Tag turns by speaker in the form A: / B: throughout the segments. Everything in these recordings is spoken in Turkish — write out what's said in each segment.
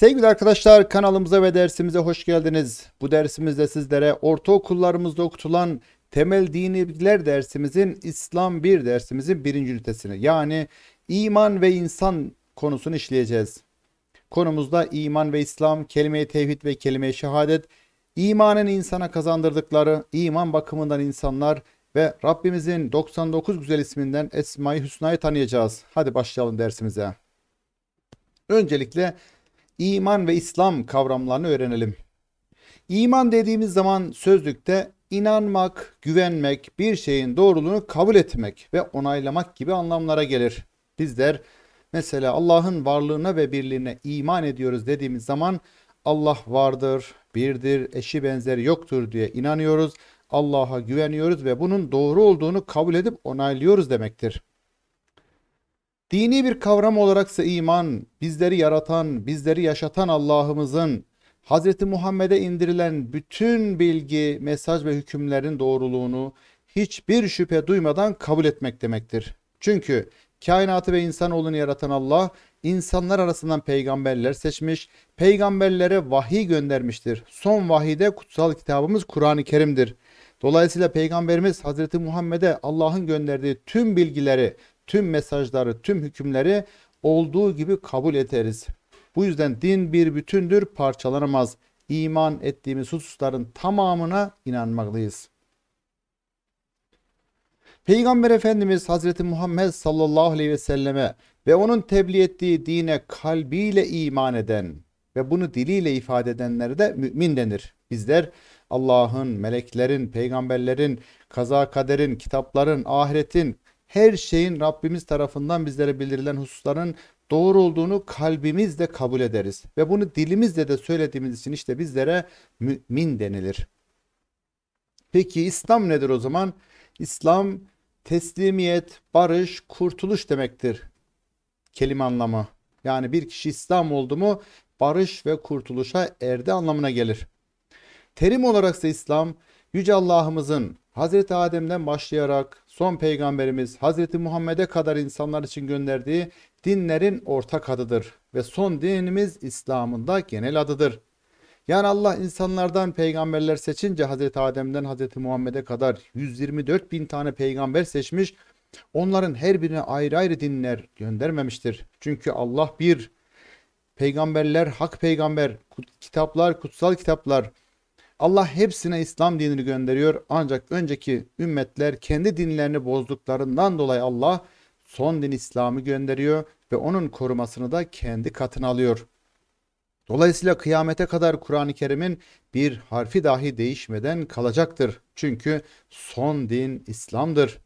A: Sevgili arkadaşlar kanalımıza ve dersimize hoş geldiniz. Bu dersimizde sizlere ortaokullarımızda okutulan temel dini bilgiler dersimizin İslam 1 dersimizin birinci ünitesini yani iman ve insan konusunu işleyeceğiz. Konumuzda iman ve İslam, kelime-i tevhid ve kelime-i şehadet, imanın insana kazandırdıkları, iman bakımından insanlar ve Rabbimizin 99 güzel isminden Esma-i Hüsna'yı tanıyacağız. Hadi başlayalım dersimize. Öncelikle iman ve İslam kavramlarını öğrenelim. İman dediğimiz zaman sözlükte inanmak, güvenmek, bir şeyin doğruluğunu kabul etmek ve onaylamak gibi anlamlara gelir. Bizler mesela Allah'ın varlığına ve birliğine iman ediyoruz dediğimiz zaman Allah vardır, birdir, eşi benzeri yoktur diye inanıyoruz. Allah'a güveniyoruz ve bunun doğru olduğunu kabul edip onaylıyoruz demektir. Dini bir kavram olaraksa iman, bizleri yaratan, bizleri yaşatan Allah'ımızın Hz. Muhammed'e indirilen bütün bilgi, mesaj ve hükümlerin doğruluğunu hiçbir şüphe duymadan kabul etmek demektir. Çünkü kainatı ve insanoğlunu yaratan Allah insanlar arasından peygamberler seçmiş, peygamberlere vahiy göndermiştir. Son vahide kutsal kitabımız Kur'an-ı Kerim'dir. Dolayısıyla Peygamberimiz Hazreti Muhammed'e Allah'ın gönderdiği tüm bilgileri, tüm mesajları, tüm hükümleri olduğu gibi kabul ederiz. Bu yüzden din bir bütündür, parçalanamaz. İman ettiğimiz hususların tamamına inanmalıyız. Peygamber Efendimiz Hazreti Muhammed sallallahu aleyhi ve selleme ve onun tebliğ ettiği dine kalbiyle iman eden ve bunu diliyle ifade edenlere de mümin denir. Bizler Allah'ın, meleklerin, peygamberlerin, kaza kaderin, kitapların, ahiretin, her şeyin Rabbimiz tarafından bizlere bildirilen hususların doğru olduğunu kalbimizle kabul ederiz. Ve bunu dilimizle de söylediğimiz için işte bizlere mümin denilir. Peki İslam nedir o zaman? İslam teslimiyet, barış, kurtuluş demektir kelime anlamı. Yani bir kişi İslam oldu mu barış ve kurtuluşa erdi anlamına gelir. Terim olarak ise İslam Yüce Allah'ımızın Hazreti Adem'den başlayarak son peygamberimiz Hazreti Muhammed'e kadar insanlar için gönderdiği dinlerin ortak adıdır ve son dinimiz İslam'ın da genel adıdır. Yani Allah insanlardan peygamberler seçince Hazreti Adem'den Hazreti Muhammed'e kadar 124 bin tane peygamber seçmiş. Onların her birine ayrı ayrı dinler göndermemiştir. Çünkü Allah bir, peygamberler hak peygamber, kitaplar kutsal kitaplar, Allah hepsine İslam dinini gönderiyor. Ancak önceki ümmetler kendi dinlerini bozduklarından dolayı Allah son din İslam'ı gönderiyor ve onun korumasını da kendi katına alıyor. Dolayısıyla kıyamete kadar Kur'an-ı Kerim'in bir harfi dahi değişmeden kalacaktır. Çünkü son din İslam'dır.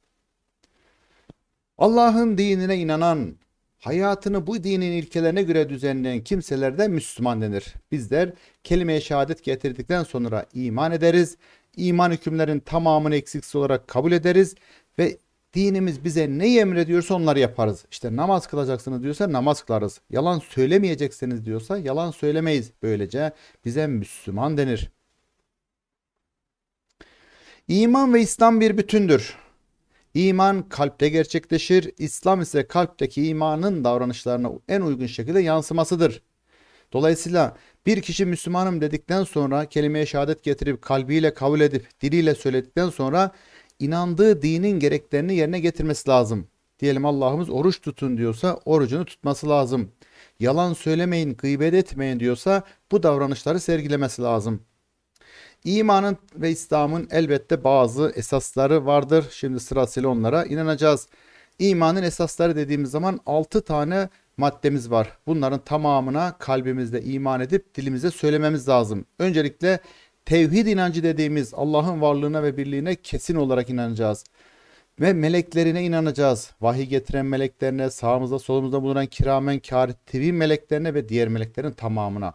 A: Allah'ın dinine inanan Hayatını bu dinin ilkelerine göre düzenleyen kimseler de Müslüman denir. Bizler kelime-i şehadet getirdikten sonra iman ederiz. İman hükümlerin tamamını eksiksiz olarak kabul ederiz ve dinimiz bize ne emrediyorsa onları yaparız. İşte namaz kılacaksınız diyorsa namaz kılarız. Yalan söylemeyeceksiniz diyorsa yalan söylemeyiz. Böylece bize Müslüman denir. İman ve İslam bir bütündür. İman kalpte gerçekleşir. İslam ise kalpteki imanın davranışlarına en uygun şekilde yansımasıdır. Dolayısıyla bir kişi Müslümanım dedikten sonra kelimeye şehadet getirip kalbiyle kabul edip diliyle söyledikten sonra inandığı dinin gereklerini yerine getirmesi lazım. Diyelim Allah'ımız oruç tutun diyorsa orucunu tutması lazım. Yalan söylemeyin, gıybet etmeyin diyorsa bu davranışları sergilemesi lazım. İmanın ve İslam'ın elbette bazı esasları vardır. Şimdi sırasıyla onlara inanacağız. İmanın esasları dediğimiz zaman 6 tane maddemiz var. Bunların tamamına kalbimizde iman edip dilimize söylememiz lazım. Öncelikle tevhid inancı dediğimiz Allah'ın varlığına ve birliğine kesin olarak inanacağız. Ve meleklerine inanacağız. Vahiy getiren meleklerine, sağımızda solumuzda bulunan kiramen kârittevi meleklerine ve diğer meleklerin tamamına.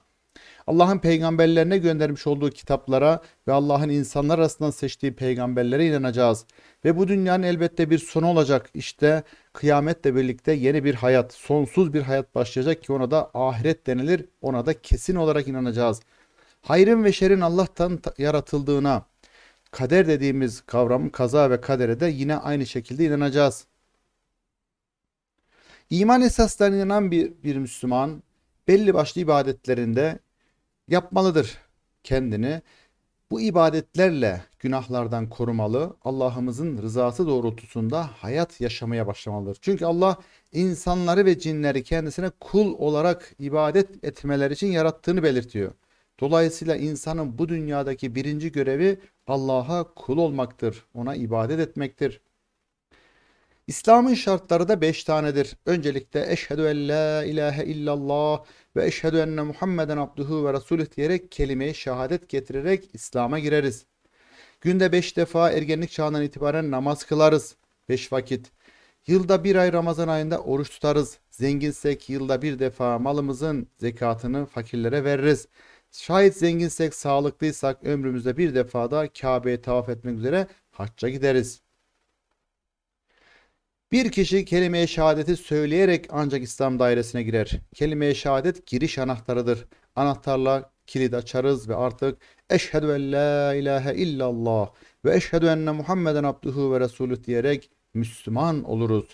A: Allah'ın peygamberlerine göndermiş olduğu kitaplara ve Allah'ın insanlar arasından seçtiği peygamberlere inanacağız. Ve bu dünyanın elbette bir sonu olacak. İşte kıyametle birlikte yeni bir hayat, sonsuz bir hayat başlayacak ki ona da ahiret denilir. Ona da kesin olarak inanacağız. Hayrın ve şerin Allah'tan yaratıldığına, kader dediğimiz kavram kaza ve kadere de yine aynı şekilde inanacağız. İman esaslarına inanan bir, bir Müslüman belli başlı ibadetlerinde yapmalıdır kendini. Bu ibadetlerle günahlardan korumalı, Allah'ımızın rızası doğrultusunda hayat yaşamaya başlamalıdır. Çünkü Allah insanları ve cinleri kendisine kul olarak ibadet etmeleri için yarattığını belirtiyor. Dolayısıyla insanın bu dünyadaki birinci görevi Allah'a kul olmaktır, ona ibadet etmektir. İslam'ın şartları da beş tanedir. Öncelikle eşhedü en la ilahe illallah ve eşhedü enne Muhammeden abduhu ve resulüh diyerek kelimeyi şehadet getirerek İslam'a gireriz. Günde beş defa ergenlik çağından itibaren namaz kılarız. Beş vakit. Yılda bir ay Ramazan ayında oruç tutarız. Zenginsek yılda bir defa malımızın zekatını fakirlere veririz. Şayet zenginsek, sağlıklıysak ömrümüzde bir defa da Kabe'ye tavaf etmek üzere hacca gideriz. Bir kişi kelime-i şehadeti söyleyerek ancak İslam dairesine girer. Kelime-i şehadet giriş anahtarıdır. Anahtarla kilit açarız ve artık eşhedü en la ilahe illallah ve eşhedü enne Muhammeden abduhu ve resulü diyerek Müslüman oluruz.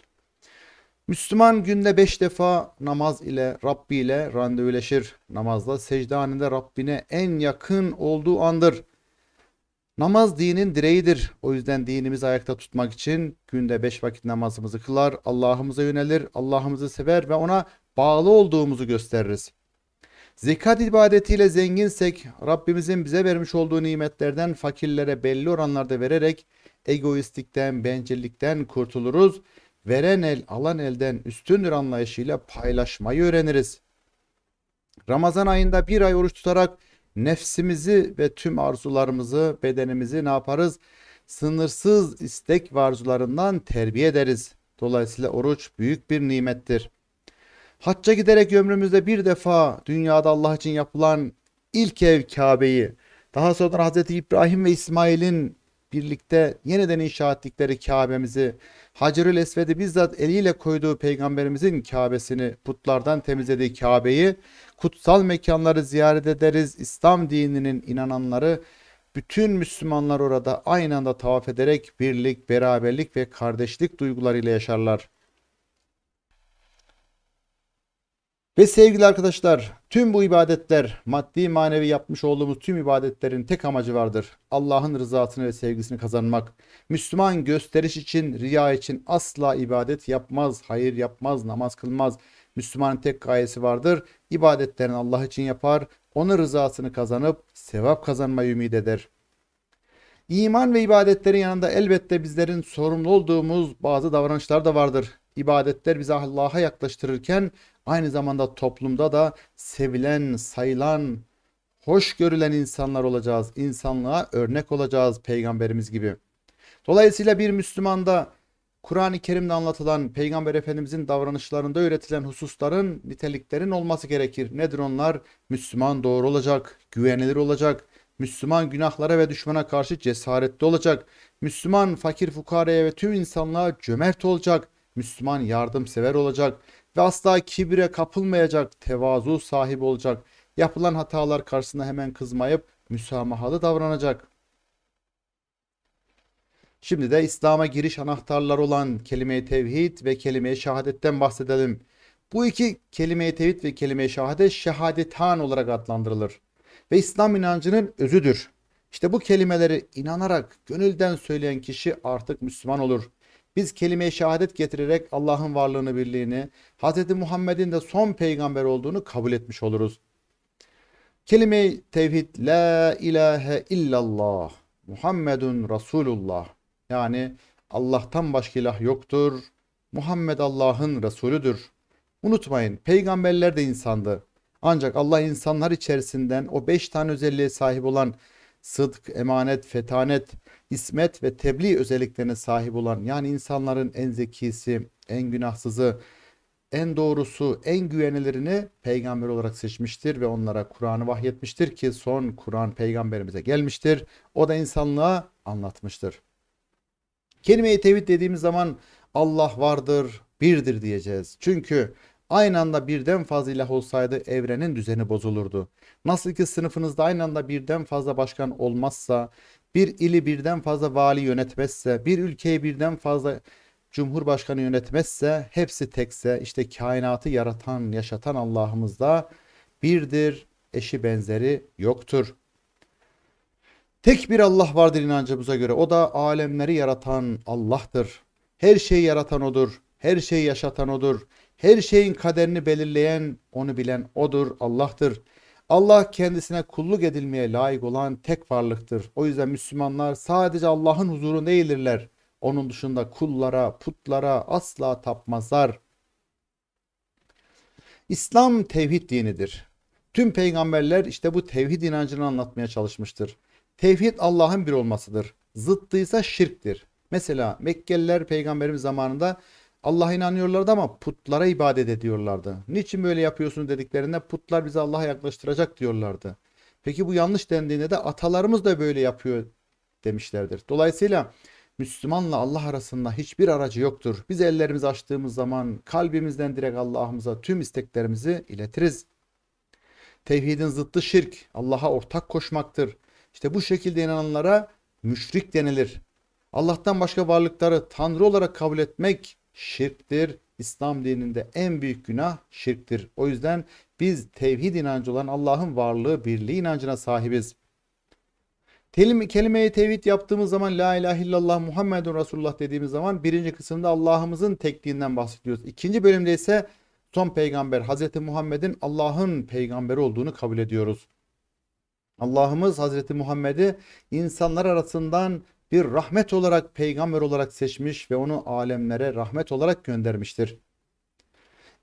A: Müslüman günde beş defa namaz ile Rabbi ile randevuleşir. Namazda secde halinde Rabbine en yakın olduğu andır. Namaz dinin direğidir. O yüzden dinimizi ayakta tutmak için günde beş vakit namazımızı kılar, Allah'ımıza yönelir, Allah'ımızı sever ve ona bağlı olduğumuzu gösteririz. Zekat ibadetiyle zenginsek Rabbimizin bize vermiş olduğu nimetlerden fakirlere belli oranlarda vererek egoistlikten, bencillikten kurtuluruz. Veren el alan elden üstündür anlayışıyla paylaşmayı öğreniriz. Ramazan ayında bir ay oruç tutarak nefsimizi ve tüm arzularımızı, bedenimizi ne yaparız? Sınırsız istek ve arzularından terbiye ederiz. Dolayısıyla oruç büyük bir nimettir. Hacca giderek ömrümüzde bir defa dünyada Allah için yapılan ilk ev Kabe'yi, daha sonra Hz. İbrahim ve İsmail'in birlikte yeniden inşa ettikleri Kabe'mizi, Hacerül Esved'i bizzat eliyle koyduğu peygamberimizin Kabe'sini, putlardan temizlediği Kabe'yi kutsal mekanları ziyaret ederiz. İslam dininin inananları bütün Müslümanlar orada aynı anda tavaf ederek birlik, beraberlik ve kardeşlik duygularıyla yaşarlar. Ve sevgili arkadaşlar tüm bu ibadetler maddi manevi yapmış olduğumuz tüm ibadetlerin tek amacı vardır. Allah'ın rızasını ve sevgisini kazanmak. Müslüman gösteriş için, riya için asla ibadet yapmaz, hayır yapmaz, namaz kılmaz. Müslümanın tek gayesi vardır. İbadetlerini Allah için yapar. Onun rızasını kazanıp sevap kazanmayı ümit eder. İman ve ibadetlerin yanında elbette bizlerin sorumlu olduğumuz bazı davranışlar da vardır. İbadetler bizi Allah'a yaklaştırırken aynı zamanda toplumda da sevilen, sayılan, hoş görülen insanlar olacağız. İnsanlığa örnek olacağız peygamberimiz gibi. Dolayısıyla bir Müslüman da Kur'an-ı Kerim'de anlatılan Peygamber Efendimizin davranışlarında öğretilen hususların, niteliklerin olması gerekir. Nedir onlar? Müslüman doğru olacak, güvenilir olacak, Müslüman günahlara ve düşmana karşı cesaretli olacak, Müslüman fakir fukaraya ve tüm insanlığa cömert olacak, Müslüman yardımsever olacak ve asla kibire kapılmayacak, tevazu sahibi olacak. Yapılan hatalar karşısında hemen kızmayıp müsamahalı davranacak.'' Şimdi de İslam'a giriş anahtarları olan kelime-i tevhid ve kelime-i şehadetten bahsedelim. Bu iki kelime-i tevhid ve kelime-i şehadet şehadetan olarak adlandırılır ve İslam inancının özüdür. İşte bu kelimeleri inanarak gönülden söyleyen kişi artık Müslüman olur. Biz kelime-i şehadet getirerek Allah'ın varlığını, birliğini, Hz. Muhammed'in de son peygamber olduğunu kabul etmiş oluruz. Kelime-i tevhid la ilahe illallah Muhammedun Resulullah yani Allah'tan başka ilah yoktur. Muhammed Allah'ın Resulüdür. Unutmayın peygamberler de insandı. Ancak Allah insanlar içerisinden o beş tane özelliğe sahip olan sıdk, emanet, fetanet, ismet ve tebliğ özelliklerine sahip olan yani insanların en zekisi, en günahsızı, en doğrusu, en güvenilerini peygamber olarak seçmiştir ve onlara Kur'an'ı vahyetmiştir ki son Kur'an peygamberimize gelmiştir. O da insanlığa anlatmıştır. Kelime-i tevhid dediğimiz zaman Allah vardır, birdir diyeceğiz. Çünkü aynı anda birden fazla ilah olsaydı evrenin düzeni bozulurdu. Nasıl ki sınıfınızda aynı anda birden fazla başkan olmazsa, bir ili birden fazla vali yönetmezse, bir ülkeyi birden fazla cumhurbaşkanı yönetmezse, hepsi tekse, işte kainatı yaratan, yaşatan Allah'ımız da birdir, eşi benzeri yoktur. Tek bir Allah vardır inancımıza göre. O da alemleri yaratan Allah'tır. Her şeyi yaratan O'dur. Her şeyi yaşatan O'dur. Her şeyin kaderini belirleyen, onu bilen O'dur, Allah'tır. Allah kendisine kulluk edilmeye layık olan tek varlıktır. O yüzden Müslümanlar sadece Allah'ın huzurunda eğilirler. Onun dışında kullara, putlara asla tapmazlar. İslam tevhid dinidir. Tüm peygamberler işte bu tevhid inancını anlatmaya çalışmıştır. Tevhid Allah'ın bir olmasıdır. Zıttıysa şirktir. Mesela Mekkeliler peygamberimiz zamanında Allah'a inanıyorlardı ama putlara ibadet ediyorlardı. Niçin böyle yapıyorsun dediklerinde putlar bizi Allah'a yaklaştıracak diyorlardı. Peki bu yanlış dendiğinde de atalarımız da böyle yapıyor demişlerdir. Dolayısıyla Müslümanla Allah arasında hiçbir aracı yoktur. Biz ellerimizi açtığımız zaman kalbimizden direkt Allah'ımıza tüm isteklerimizi iletiriz. Tevhidin zıttı şirk, Allah'a ortak koşmaktır. İşte bu şekilde inananlara müşrik denilir. Allah'tan başka varlıkları tanrı olarak kabul etmek şirktir. İslam dininde en büyük günah şirktir. O yüzden biz tevhid inancı olan Allah'ın varlığı, birliği inancına sahibiz. Kelime-i tevhid yaptığımız zaman La ilahe illallah Muhammedun Resulullah dediğimiz zaman birinci kısımda Allah'ımızın tekliğinden bahsediyoruz. İkinci bölümde ise son peygamber Hazreti Muhammed'in Allah'ın peygamberi olduğunu kabul ediyoruz. Allah'ımız Hazreti Muhammed'i insanlar arasından bir rahmet olarak peygamber olarak seçmiş ve onu alemlere rahmet olarak göndermiştir.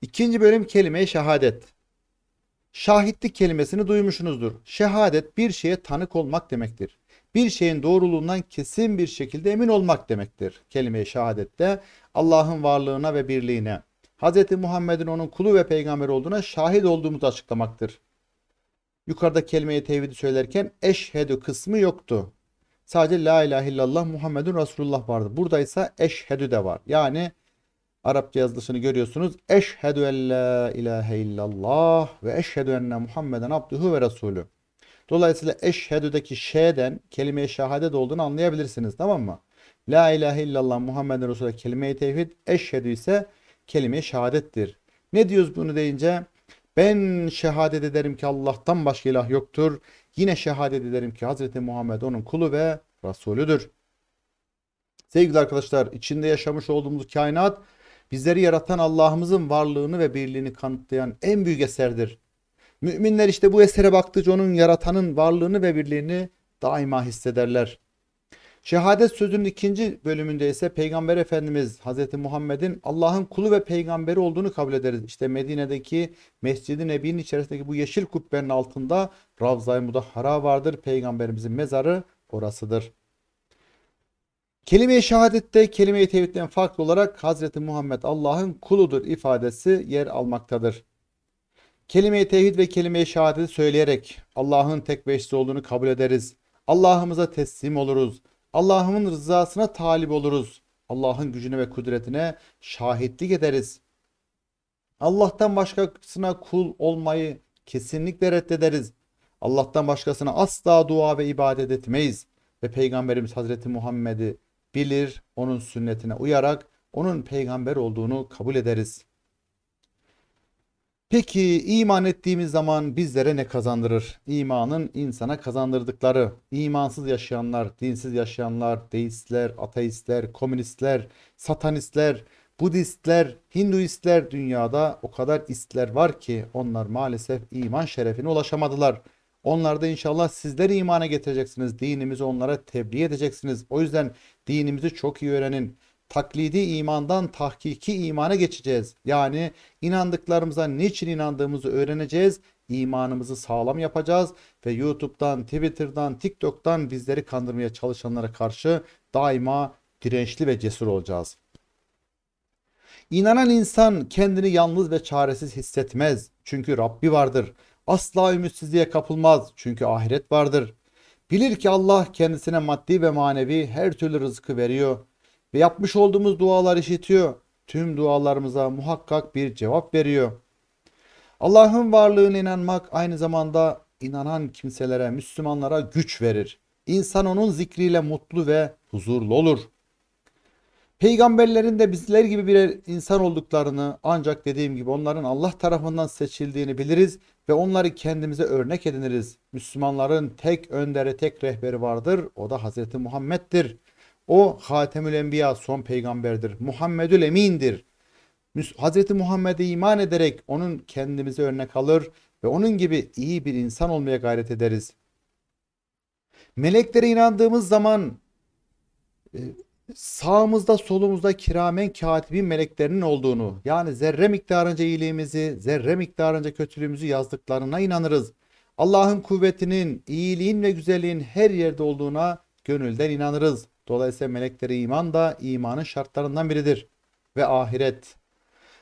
A: İkinci bölüm kelime şehadet. Şahitlik kelimesini duymuşsunuzdur. Şehadet bir şeye tanık olmak demektir. Bir şeyin doğruluğundan kesin bir şekilde emin olmak demektir. Kelime-i de Allah'ın varlığına ve birliğine, Hz. Muhammed'in onun kulu ve peygamber olduğuna şahit olduğumuzu açıklamaktır. Yukarıda kelime-i tevhidi söylerken eşhedü kısmı yoktu. Sadece la ilahe illallah Muhammedun Resulullah vardı. Burada ise eşhedü de var. Yani Arapça yazılışını görüyorsunuz. Eşhedü en la ilahe illallah ve eşhedü enne Muhammeden abduhu ve resulü. Dolayısıyla eşhedü'deki şeyden kelime-i şehadet olduğunu anlayabilirsiniz. Tamam mı? La ilahe illallah Muhammeden Resulü kelime-i tevhid eşhedü ise kelime-i şehadettir. Ne diyoruz bunu deyince? Ben şehadet ederim ki Allah'tan başka ilah yoktur. Yine şehadet ederim ki Hazreti Muhammed onun kulu ve Resulüdür. Sevgili arkadaşlar içinde yaşamış olduğumuz kainat bizleri yaratan Allah'ımızın varlığını ve birliğini kanıtlayan en büyük eserdir. Müminler işte bu esere baktıkça onun yaratanın varlığını ve birliğini daima hissederler. Şehadet sözünün ikinci bölümünde ise Peygamber Efendimiz Hazreti Muhammed'in Allah'ın kulu ve peygamberi olduğunu kabul ederiz. İşte Medine'deki Mescid-i Nebi'nin içerisindeki bu yeşil kubbenin altında Ravza-i Mudahhara vardır. Peygamberimizin mezarı orasıdır. Kelime-i şehadette kelime-i tevhidden farklı olarak Hazreti Muhammed Allah'ın kuludur ifadesi yer almaktadır. Kelime-i tevhid ve kelime-i şehadeti söyleyerek Allah'ın tek beşli olduğunu kabul ederiz. Allah'ımıza teslim oluruz. Allah'ımın rızasına talip oluruz. Allah'ın gücüne ve kudretine şahitlik ederiz. Allah'tan başkasına kul olmayı kesinlikle reddederiz. Allah'tan başkasına asla dua ve ibadet etmeyiz. Ve Peygamberimiz Hazreti Muhammed'i bilir, onun sünnetine uyarak onun peygamber olduğunu kabul ederiz. Peki iman ettiğimiz zaman bizlere ne kazandırır? İmanın insana kazandırdıkları, imansız yaşayanlar, dinsiz yaşayanlar, deistler, ateistler, komünistler, satanistler, Budistler, Hinduistler dünyada o kadar istler var ki onlar maalesef iman şerefine ulaşamadılar. Onlar da inşallah sizleri imana getireceksiniz. Dinimizi onlara tebliğ edeceksiniz. O yüzden dinimizi çok iyi öğrenin taklidi imandan tahkiki imana geçeceğiz. Yani inandıklarımıza niçin inandığımızı öğreneceğiz. İmanımızı sağlam yapacağız ve YouTube'dan, Twitter'dan, TikTok'tan bizleri kandırmaya çalışanlara karşı daima dirençli ve cesur olacağız. İnanan insan kendini yalnız ve çaresiz hissetmez. Çünkü Rabbi vardır. Asla ümitsizliğe kapılmaz. Çünkü ahiret vardır. Bilir ki Allah kendisine maddi ve manevi her türlü rızkı veriyor ve yapmış olduğumuz dualar işitiyor. Tüm dualarımıza muhakkak bir cevap veriyor. Allah'ın varlığına inanmak aynı zamanda inanan kimselere, Müslümanlara güç verir. İnsan onun zikriyle mutlu ve huzurlu olur. Peygamberlerin de bizler gibi birer insan olduklarını ancak dediğim gibi onların Allah tarafından seçildiğini biliriz ve onları kendimize örnek ediniriz. Müslümanların tek önderi, tek rehberi vardır. O da Hazreti Muhammed'dir. O Hatemül Enbiya son peygamberdir. Muhammedül Emin'dir. Hz. Muhammed'e iman ederek onun kendimize örnek alır ve onun gibi iyi bir insan olmaya gayret ederiz. Meleklere inandığımız zaman e, sağımızda solumuzda kiramen katibin meleklerinin olduğunu yani zerre miktarınca iyiliğimizi zerre miktarınca kötülüğümüzü yazdıklarına inanırız. Allah'ın kuvvetinin, iyiliğin ve güzelliğin her yerde olduğuna gönülden inanırız. Dolayısıyla melekleri iman da imanın şartlarından biridir. Ve ahiret.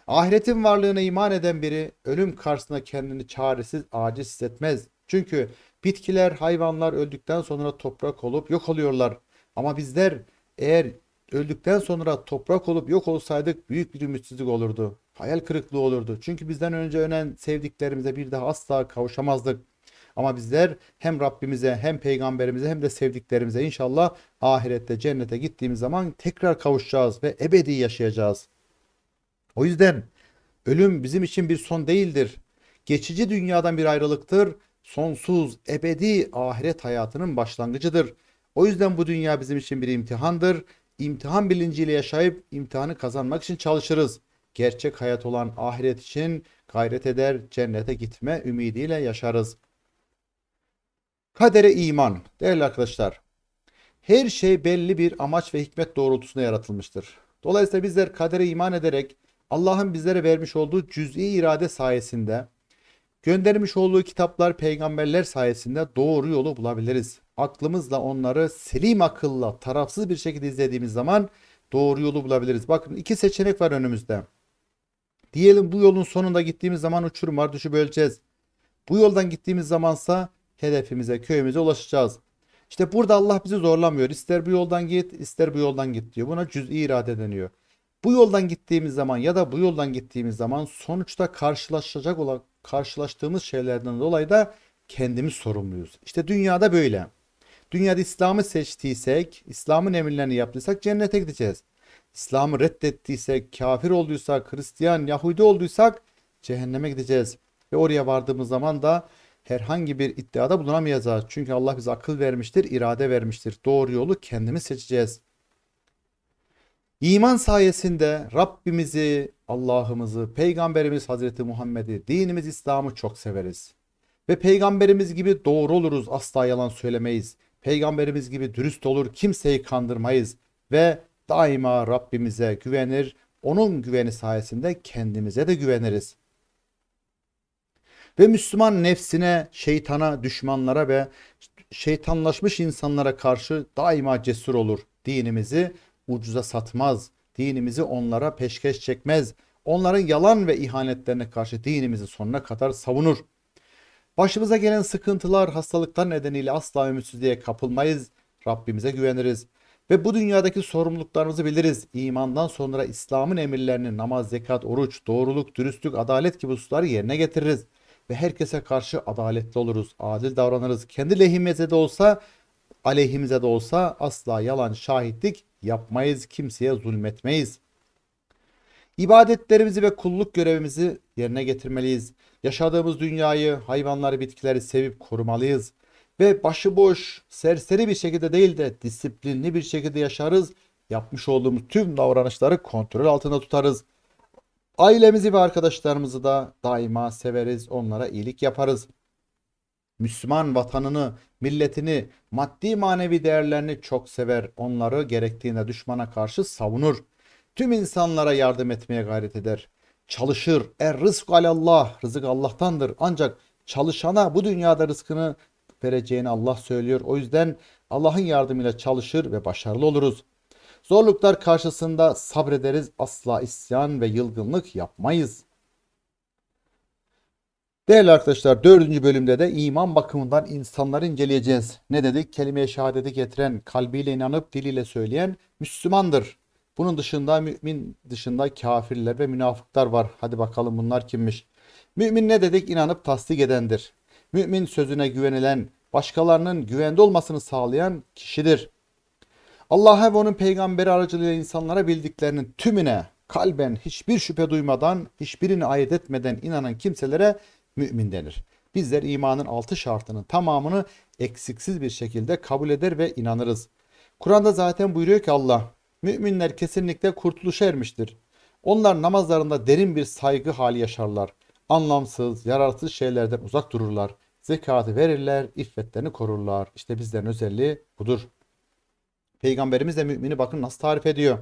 A: Ahiretin varlığına iman eden biri ölüm karşısında kendini çaresiz, aciz hissetmez. Çünkü bitkiler, hayvanlar öldükten sonra toprak olup yok oluyorlar. Ama bizler eğer öldükten sonra toprak olup yok olsaydık büyük bir ümitsizlik olurdu. Hayal kırıklığı olurdu. Çünkü bizden önce ölen sevdiklerimize bir daha asla kavuşamazdık. Ama bizler hem Rabbimize hem peygamberimize hem de sevdiklerimize inşallah ahirette cennete gittiğimiz zaman tekrar kavuşacağız ve ebedi yaşayacağız. O yüzden ölüm bizim için bir son değildir. Geçici dünyadan bir ayrılıktır. Sonsuz, ebedi ahiret hayatının başlangıcıdır. O yüzden bu dünya bizim için bir imtihandır. İmtihan bilinciyle yaşayıp imtihanı kazanmak için çalışırız. Gerçek hayat olan ahiret için gayret eder, cennete gitme ümidiyle yaşarız. Kadere iman. Değerli arkadaşlar, her şey belli bir amaç ve hikmet doğrultusunda yaratılmıştır. Dolayısıyla bizler kadere iman ederek Allah'ın bizlere vermiş olduğu cüz'i irade sayesinde göndermiş olduğu kitaplar, peygamberler sayesinde doğru yolu bulabiliriz. Aklımızla onları selim akılla, tarafsız bir şekilde izlediğimiz zaman doğru yolu bulabiliriz. Bakın iki seçenek var önümüzde. Diyelim bu yolun sonunda gittiğimiz zaman uçurum var, düşüp öleceğiz. Bu yoldan gittiğimiz zamansa hedefimize, köyümüze ulaşacağız. İşte burada Allah bizi zorlamıyor. İster bu yoldan git, ister bu yoldan git diyor. Buna cüz'i irade deniyor. Bu yoldan gittiğimiz zaman ya da bu yoldan gittiğimiz zaman sonuçta karşılaşacak olan karşılaştığımız şeylerden dolayı da kendimiz sorumluyuz. İşte dünyada böyle. Dünyada İslam'ı seçtiysek, İslam'ın emirlerini yaptıysak cennete gideceğiz. İslam'ı reddettiysek, kafir olduysak, Hristiyan, Yahudi olduysak cehenneme gideceğiz. Ve oraya vardığımız zaman da herhangi bir iddiada bulunamayacağız. Çünkü Allah bize akıl vermiştir, irade vermiştir. Doğru yolu kendimiz seçeceğiz. İman sayesinde Rabbimizi, Allah'ımızı, Peygamberimiz Hazreti Muhammed'i, dinimiz İslam'ı çok severiz. Ve Peygamberimiz gibi doğru oluruz, asla yalan söylemeyiz. Peygamberimiz gibi dürüst olur, kimseyi kandırmayız. Ve daima Rabbimize güvenir, onun güveni sayesinde kendimize de güveniriz. Ve Müslüman nefsine, şeytana, düşmanlara ve şeytanlaşmış insanlara karşı daima cesur olur. Dinimizi ucuza satmaz. Dinimizi onlara peşkeş çekmez. Onların yalan ve ihanetlerine karşı dinimizi sonuna kadar savunur. Başımıza gelen sıkıntılar, hastalıklar nedeniyle asla ümitsizliğe kapılmayız. Rabbimize güveniriz. Ve bu dünyadaki sorumluluklarımızı biliriz. İmandan sonra İslam'ın emirlerini namaz, zekat, oruç, doğruluk, dürüstlük, adalet gibi hususları yerine getiririz ve herkese karşı adaletli oluruz, adil davranırız. Kendi lehimize de olsa, aleyhimize de olsa asla yalan şahitlik yapmayız, kimseye zulmetmeyiz. İbadetlerimizi ve kulluk görevimizi yerine getirmeliyiz. Yaşadığımız dünyayı, hayvanları, bitkileri sevip korumalıyız. Ve başıboş, serseri bir şekilde değil de disiplinli bir şekilde yaşarız. Yapmış olduğumuz tüm davranışları kontrol altında tutarız. Ailemizi ve arkadaşlarımızı da daima severiz, onlara iyilik yaparız. Müslüman vatanını, milletini, maddi manevi değerlerini çok sever. Onları gerektiğinde düşmana karşı savunur. Tüm insanlara yardım etmeye gayret eder. Çalışır. Er rızk alallah. Rızık Allah'tandır. Ancak çalışana bu dünyada rızkını vereceğini Allah söylüyor. O yüzden Allah'ın yardımıyla çalışır ve başarılı oluruz. Zorluklar karşısında sabrederiz, asla isyan ve yılgınlık yapmayız. Değerli arkadaşlar dördüncü bölümde de iman bakımından insanları inceleyeceğiz. Ne dedik? Kelime-i şehadeti getiren, kalbiyle inanıp diliyle söyleyen Müslümandır. Bunun dışında mümin dışında kafirler ve münafıklar var. Hadi bakalım bunlar kimmiş? Mümin ne dedik? İnanıp tasdik edendir. Mümin sözüne güvenilen, başkalarının güvende olmasını sağlayan kişidir. Allah'a ve onun peygamberi aracılığıyla insanlara bildiklerinin tümüne kalben hiçbir şüphe duymadan, hiçbirini ayet etmeden inanan kimselere mümin denir. Bizler imanın altı şartının tamamını eksiksiz bir şekilde kabul eder ve inanırız. Kur'an'da zaten buyuruyor ki Allah, müminler kesinlikle kurtuluşa ermiştir. Onlar namazlarında derin bir saygı hali yaşarlar. Anlamsız, yararsız şeylerden uzak dururlar. Zekatı verirler, iffetlerini korurlar. İşte bizlerin özelliği budur. Peygamberimiz de mümini bakın nasıl tarif ediyor.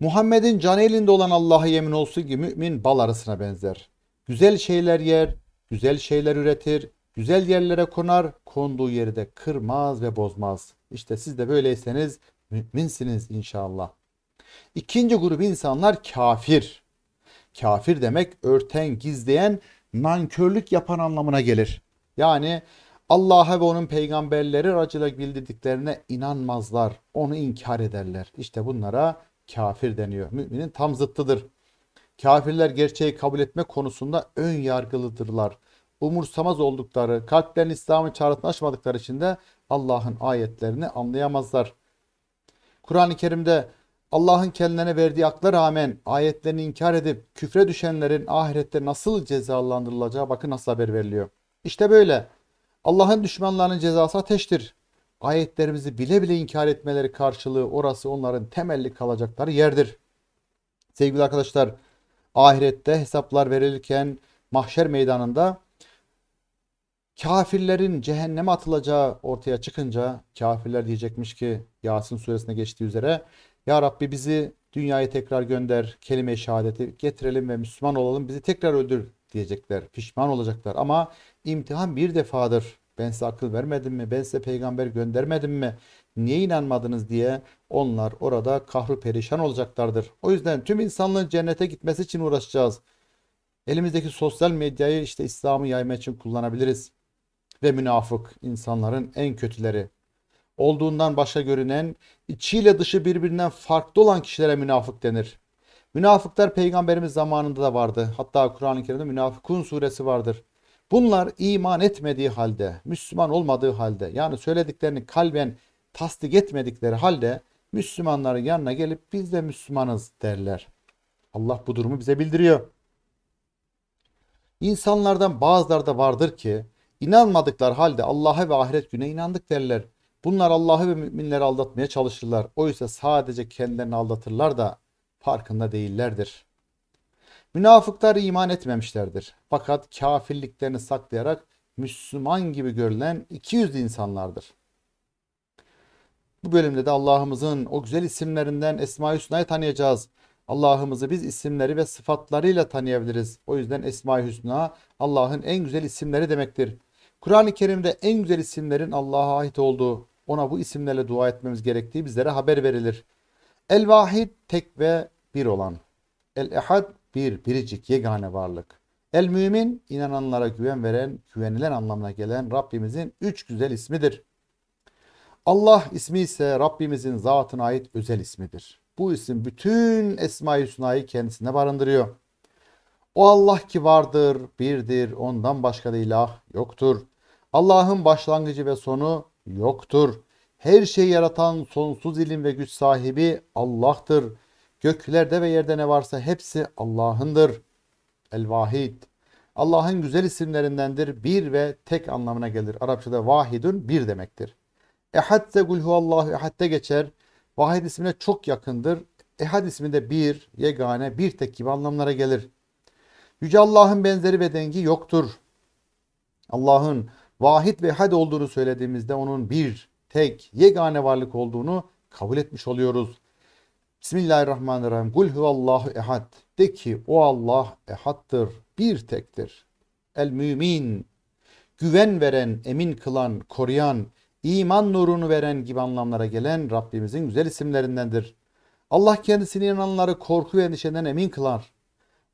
A: Muhammed'in can elinde olan Allah'a yemin olsun ki mümin bal arasına benzer. Güzel şeyler yer, güzel şeyler üretir, güzel yerlere konar, konduğu yeri de kırmaz ve bozmaz. İşte siz de böyleyseniz müminsiniz inşallah. İkinci grup insanlar kafir. Kafir demek örten, gizleyen, nankörlük yapan anlamına gelir. Yani Allah'a ve onun peygamberleri aracılığıyla bildirdiklerine inanmazlar. Onu inkar ederler. İşte bunlara kafir deniyor. Müminin tam zıttıdır. Kafirler gerçeği kabul etme konusunda ön yargılıdırlar. Umursamaz oldukları, kalplerin İslam'ın çağrısını açmadıkları için de Allah'ın ayetlerini anlayamazlar. Kur'an-ı Kerim'de Allah'ın kendilerine verdiği akla rağmen ayetlerini inkar edip küfre düşenlerin ahirette nasıl cezalandırılacağı bakın nasıl haber veriliyor. İşte böyle. Allah'ın düşmanlarının cezası ateştir. Ayetlerimizi bile bile inkar etmeleri karşılığı orası onların temelli kalacakları yerdir. Sevgili arkadaşlar, ahirette hesaplar verilirken mahşer meydanında kafirlerin cehenneme atılacağı ortaya çıkınca kafirler diyecekmiş ki Yasin suresine geçtiği üzere Ya Rabbi bizi dünyaya tekrar gönder, kelime-i şehadeti getirelim ve Müslüman olalım, bizi tekrar öldür diyecekler. Pişman olacaklar ama İmtihan bir defadır. Ben size akıl vermedim mi? Ben size peygamber göndermedim mi? Niye inanmadınız diye onlar orada kahru perişan olacaklardır. O yüzden tüm insanlığın cennete gitmesi için uğraşacağız. Elimizdeki sosyal medyayı işte İslam'ı yayma için kullanabiliriz. Ve münafık insanların en kötüleri. Olduğundan başa görünen, içiyle dışı birbirinden farklı olan kişilere münafık denir. Münafıklar peygamberimiz zamanında da vardı. Hatta Kur'an-ı Kerim'de münafıkun suresi vardır. Bunlar iman etmediği halde, Müslüman olmadığı halde yani söylediklerini kalben tasdik etmedikleri halde Müslümanların yanına gelip biz de Müslümanız derler. Allah bu durumu bize bildiriyor. İnsanlardan bazıları da vardır ki inanmadıklar halde Allah'a ve ahiret güne inandık derler. Bunlar Allah'ı ve müminleri aldatmaya çalışırlar. Oysa sadece kendilerini aldatırlar da farkında değillerdir. Münafıklar iman etmemişlerdir. Fakat kafirliklerini saklayarak Müslüman gibi görülen 200 insanlardır. Bu bölümde de Allah'ımızın o güzel isimlerinden Esma-i Hüsna'yı tanıyacağız. Allah'ımızı biz isimleri ve sıfatlarıyla tanıyabiliriz. O yüzden Esma-i Hüsna Allah'ın en güzel isimleri demektir. Kur'an-ı Kerim'de en güzel isimlerin Allah'a ait olduğu, ona bu isimlerle dua etmemiz gerektiği bizlere haber verilir. El-Vahid tek ve bir olan. El-Ehad bir biricik yegane varlık. El mümin inananlara güven veren, güvenilen anlamına gelen Rabbimizin üç güzel ismidir. Allah ismi ise Rabbimizin zatına ait özel ismidir. Bu isim bütün Esma-i Hüsna'yı kendisine barındırıyor. O Allah ki vardır, birdir, ondan başka da ilah yoktur. Allah'ın başlangıcı ve sonu yoktur. Her şeyi yaratan sonsuz ilim ve güç sahibi Allah'tır. Göklerde ve yerde ne varsa hepsi Allah'ındır. El-Vahid. Allah'ın güzel isimlerindendir. Bir ve tek anlamına gelir. Arapçada vahidun bir demektir. Ehad de gulhuallahu ehad'de geçer. Vahid ismine çok yakındır. Ehad isminde bir, yegane, bir tek gibi anlamlara gelir. Yüce Allah'ın benzeri ve dengi yoktur. Allah'ın vahid ve had olduğunu söylediğimizde onun bir, tek, yegane varlık olduğunu kabul etmiş oluyoruz. Bismillahirrahmanirrahim. Kul huvallahu ehad. De ki o Allah ehattır, bir tektir. El mümin. Güven veren, emin kılan, koruyan, iman nurunu veren gibi anlamlara gelen Rabbimizin güzel isimlerindendir. Allah kendisini inananları korku ve endişeden emin kılar.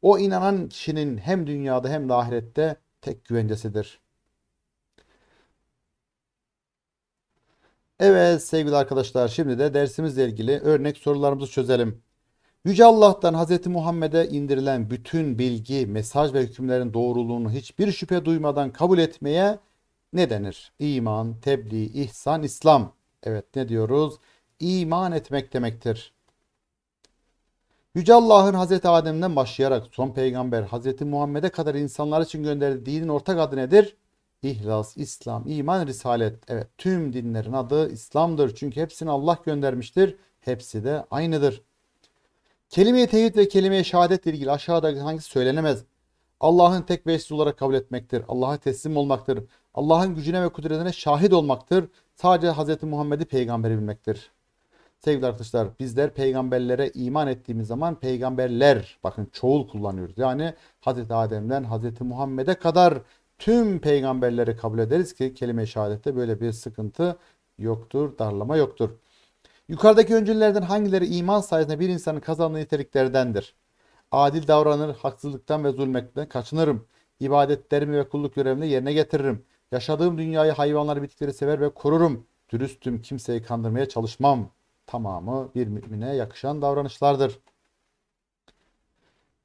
A: O inanan kişinin hem dünyada hem de ahirette tek güvencesidir.'' Evet sevgili arkadaşlar şimdi de dersimizle ilgili örnek sorularımızı çözelim. Yüce Allah'tan Hz. Muhammed'e indirilen bütün bilgi, mesaj ve hükümlerin doğruluğunu hiçbir şüphe duymadan kabul etmeye ne denir? İman, tebliğ, ihsan, İslam. Evet ne diyoruz? İman etmek demektir. Yüce Allah'ın Hz. Adem'den başlayarak son peygamber Hz. Muhammed'e kadar insanlar için gönderdiği dinin ortak adı nedir? İhlas, İslam, iman, risalet. Evet tüm dinlerin adı İslam'dır. Çünkü hepsini Allah göndermiştir. Hepsi de aynıdır. Kelime-i tevhid ve kelime-i şehadetle ilgili aşağıda hangisi söylenemez? Allah'ın tek ve olarak kabul etmektir. Allah'a teslim olmaktır. Allah'ın gücüne ve kudretine şahit olmaktır. Sadece Hz. Muhammed'i peygamberi bilmektir. Sevgili arkadaşlar bizler peygamberlere iman ettiğimiz zaman peygamberler bakın çoğul kullanıyoruz. Yani Hz. Adem'den Hz. Muhammed'e kadar tüm peygamberleri kabul ederiz ki kelime-i şehadette böyle bir sıkıntı yoktur, darlama yoktur. Yukarıdaki öncüllerden hangileri iman sayesinde bir insanın kazandığı niteliklerdendir? Adil davranır, haksızlıktan ve zulmetten kaçınırım. İbadetlerimi ve kulluk görevimi yerine getiririm. Yaşadığım dünyayı hayvanları bitkileri sever ve korurum. Dürüstüm, kimseyi kandırmaya çalışmam. Tamamı bir mümine yakışan davranışlardır.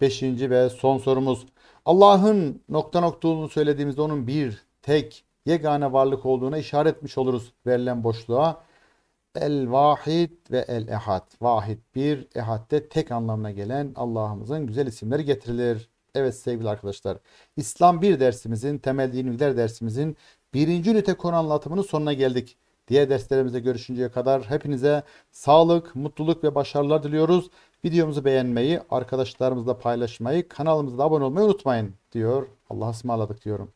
A: Beşinci ve son sorumuz. Allah'ın nokta nokta olduğunu söylediğimizde onun bir, tek, yegane varlık olduğuna işaret etmiş oluruz verilen boşluğa. El Vahid ve El Ehad. Vahid bir, Ehad tek anlamına gelen Allah'ımızın güzel isimleri getirilir. Evet sevgili arkadaşlar, İslam bir dersimizin, temel din bilgiler dersimizin birinci ünite konu anlatımının sonuna geldik. Diğer derslerimizde görüşünceye kadar hepinize sağlık, mutluluk ve başarılar diliyoruz. Videomuzu beğenmeyi, arkadaşlarımızla paylaşmayı, kanalımıza abone olmayı unutmayın diyor. Allah'a ısmarladık diyorum.